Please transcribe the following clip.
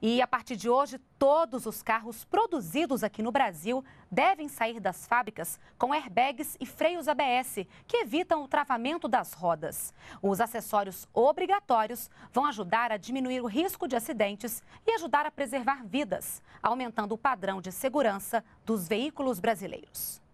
E a partir de hoje, todos os carros produzidos aqui no Brasil devem sair das fábricas com airbags e freios ABS, que evitam o travamento das rodas. Os acessórios obrigatórios vão ajudar a diminuir o risco de acidentes e ajudar a preservar vidas, aumentando o padrão de segurança dos veículos brasileiros.